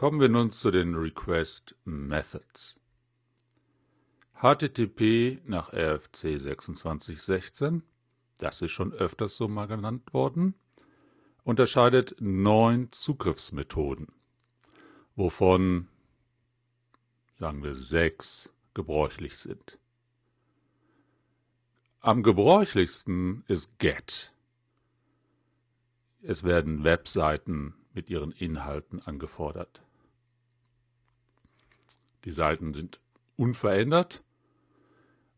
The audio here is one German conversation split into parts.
Kommen wir nun zu den Request Methods. HTTP nach RFC 2616, das ist schon öfters so mal genannt worden, unterscheidet neun Zugriffsmethoden, wovon sagen wir sechs gebräuchlich sind. Am gebräuchlichsten ist GET. Es werden Webseiten mit ihren Inhalten angefordert. Die Seiten sind unverändert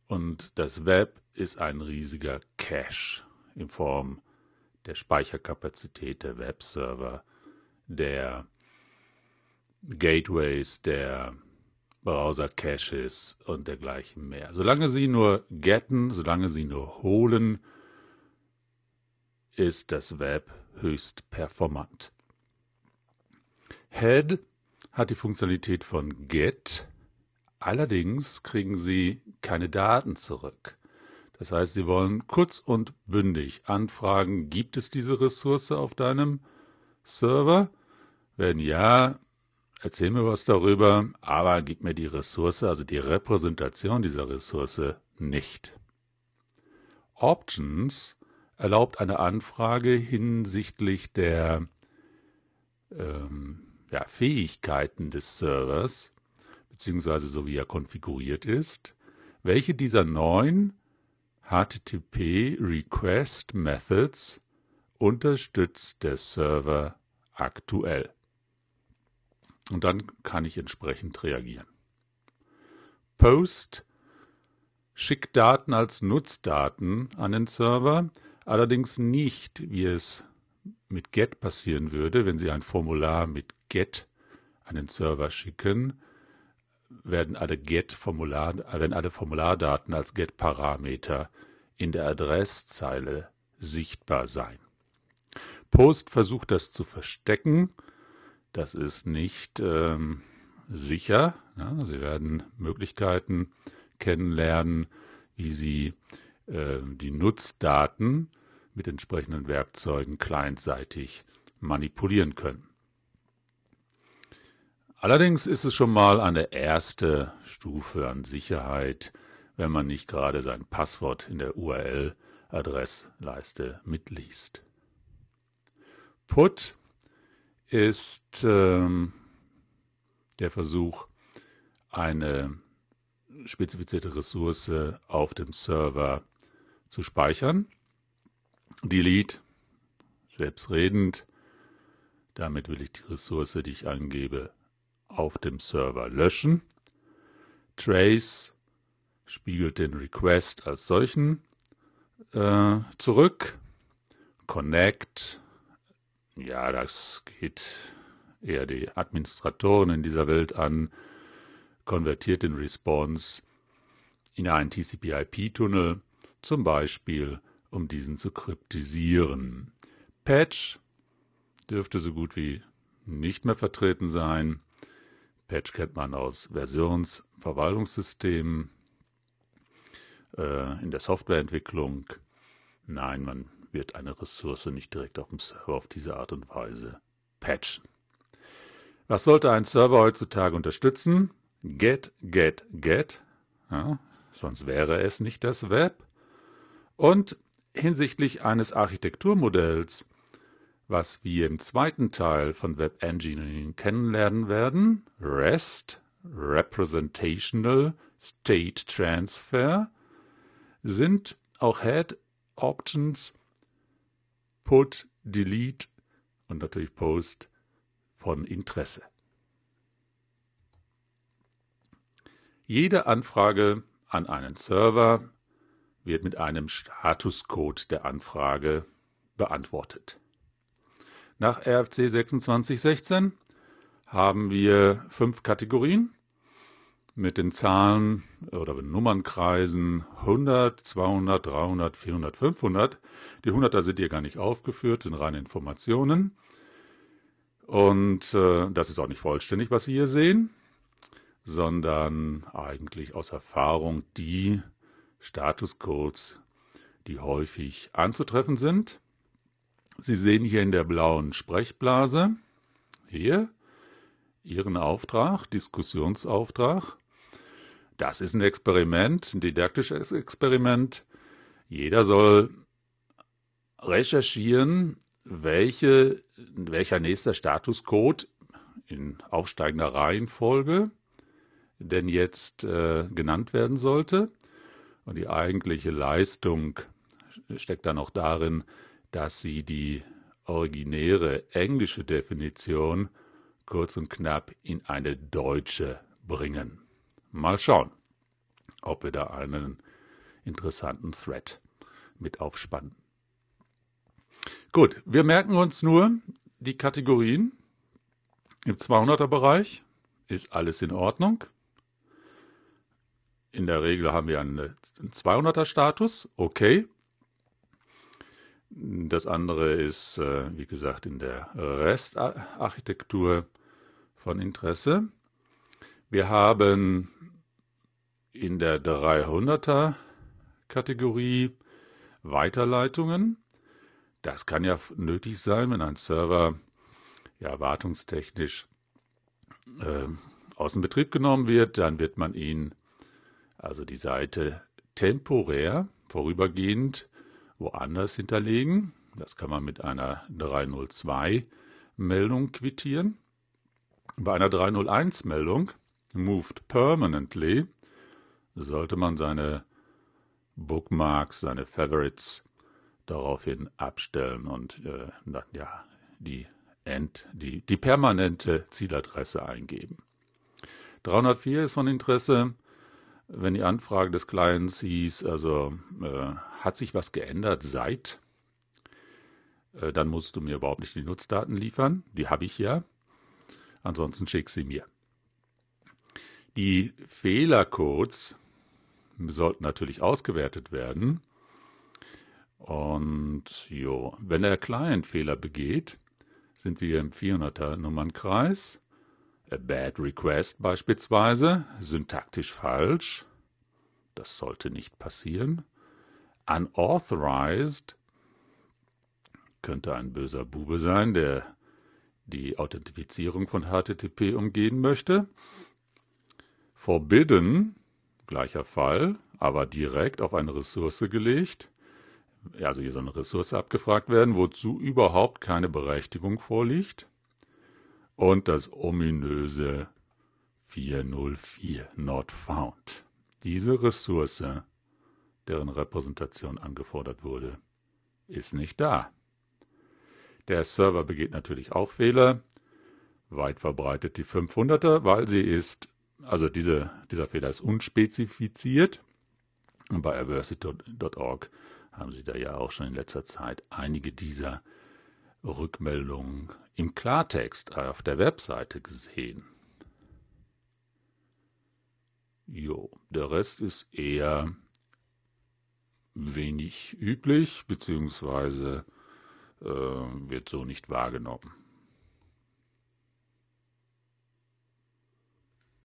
und das Web ist ein riesiger Cache in Form der Speicherkapazität der Webserver, der Gateways, der Browser-Caches und dergleichen mehr. Solange sie nur getten, solange sie nur holen, ist das Web höchst performant. Head hat die Funktionalität von get. Allerdings kriegen Sie keine Daten zurück. Das heißt, Sie wollen kurz und bündig anfragen, gibt es diese Ressource auf deinem Server? Wenn ja, erzähl mir was darüber, aber gib mir die Ressource, also die Repräsentation dieser Ressource nicht. Options erlaubt eine Anfrage hinsichtlich der ähm, ja, Fähigkeiten des Servers, beziehungsweise so wie er konfiguriert ist, welche dieser neun HTTP Request Methods unterstützt der Server aktuell. Und dann kann ich entsprechend reagieren. Post schickt Daten als Nutzdaten an den Server, allerdings nicht, wie es mit GET passieren würde, wenn Sie ein Formular mit GET an den Server schicken, werden alle GET-Formular, werden alle Formulardaten als GET-Parameter in der Adresszeile sichtbar sein. Post versucht das zu verstecken. Das ist nicht ähm, sicher. Ja, Sie werden Möglichkeiten kennenlernen, wie Sie äh, die Nutzdaten mit entsprechenden Werkzeugen clientseitig manipulieren können. Allerdings ist es schon mal eine erste Stufe an Sicherheit, wenn man nicht gerade sein Passwort in der URL-Adressleiste mitliest. Put ist ähm, der Versuch, eine spezifizierte Ressource auf dem Server zu speichern delete, selbstredend. Damit will ich die Ressource, die ich angebe, auf dem Server löschen. Trace spiegelt den Request als solchen äh, zurück. Connect, ja, das geht eher die Administratoren in dieser Welt an, konvertiert den Response in einen TCP-IP-Tunnel, zum Beispiel um diesen zu kryptisieren. Patch dürfte so gut wie nicht mehr vertreten sein. Patch kennt man aus Versionsverwaltungssystemen, äh, in der Softwareentwicklung. Nein, man wird eine Ressource nicht direkt auf dem Server auf diese Art und Weise patchen. Was sollte ein Server heutzutage unterstützen? Get, get, get. Ja, sonst wäre es nicht das Web. Und hinsichtlich eines Architekturmodells, was wir im zweiten Teil von Web Engineering kennenlernen werden, REST, Representational State Transfer, sind auch Head Options Put, Delete und natürlich Post von Interesse. Jede Anfrage an einen Server wird mit einem Statuscode der Anfrage beantwortet. Nach RFC 2616 haben wir fünf Kategorien mit den Zahlen oder mit Nummernkreisen 100, 200, 300, 400, 500. Die 100er sind hier gar nicht aufgeführt, sind reine Informationen. Und äh, das ist auch nicht vollständig, was Sie hier sehen, sondern eigentlich aus Erfahrung die Statuscodes, die häufig anzutreffen sind. Sie sehen hier in der blauen Sprechblase hier Ihren Auftrag, Diskussionsauftrag. Das ist ein Experiment, ein didaktisches Experiment. Jeder soll recherchieren, welche, welcher nächster Statuscode in aufsteigender Reihenfolge denn jetzt äh, genannt werden sollte. Und die eigentliche Leistung steckt dann auch darin, dass sie die originäre englische Definition kurz und knapp in eine deutsche bringen. Mal schauen, ob wir da einen interessanten Thread mit aufspannen. Gut, wir merken uns nur die Kategorien. Im 200er Bereich ist alles in Ordnung in der Regel haben wir einen 200er Status, okay. Das andere ist, äh, wie gesagt, in der Restarchitektur von Interesse. Wir haben in der 300er Kategorie Weiterleitungen. Das kann ja nötig sein, wenn ein Server ja wartungstechnisch äh, aus dem Betrieb genommen wird, dann wird man ihn also die Seite temporär vorübergehend woanders hinterlegen. Das kann man mit einer 302-Meldung quittieren. Bei einer 301-Meldung, moved permanently, sollte man seine Bookmarks, seine Favorites daraufhin abstellen und äh, dann, ja, die, End, die, die permanente Zieladresse eingeben. 304 ist von Interesse, wenn die Anfrage des Clients hieß, also äh, hat sich was geändert seit, äh, dann musst du mir überhaupt nicht die Nutzdaten liefern, die habe ich ja. Ansonsten schick sie mir. Die Fehlercodes sollten natürlich ausgewertet werden. Und jo, wenn der Client Fehler begeht, sind wir im 400er Nummernkreis. A bad request beispielsweise, syntaktisch falsch, das sollte nicht passieren. Unauthorized könnte ein böser Bube sein, der die Authentifizierung von HTTP umgehen möchte. Forbidden, gleicher Fall, aber direkt auf eine Ressource gelegt. Also hier soll eine Ressource abgefragt werden, wozu überhaupt keine Berechtigung vorliegt und das ominöse 404 Not Found. Diese Ressource, deren Repräsentation angefordert wurde, ist nicht da. Der Server begeht natürlich auch Fehler, weit verbreitet die 500er, weil sie ist, also diese, dieser Fehler ist unspezifiziert. Und bei aversity.org haben sie da ja auch schon in letzter Zeit einige dieser Rückmeldungen im Klartext auf der Webseite gesehen. Jo, der Rest ist eher wenig üblich, beziehungsweise äh, wird so nicht wahrgenommen.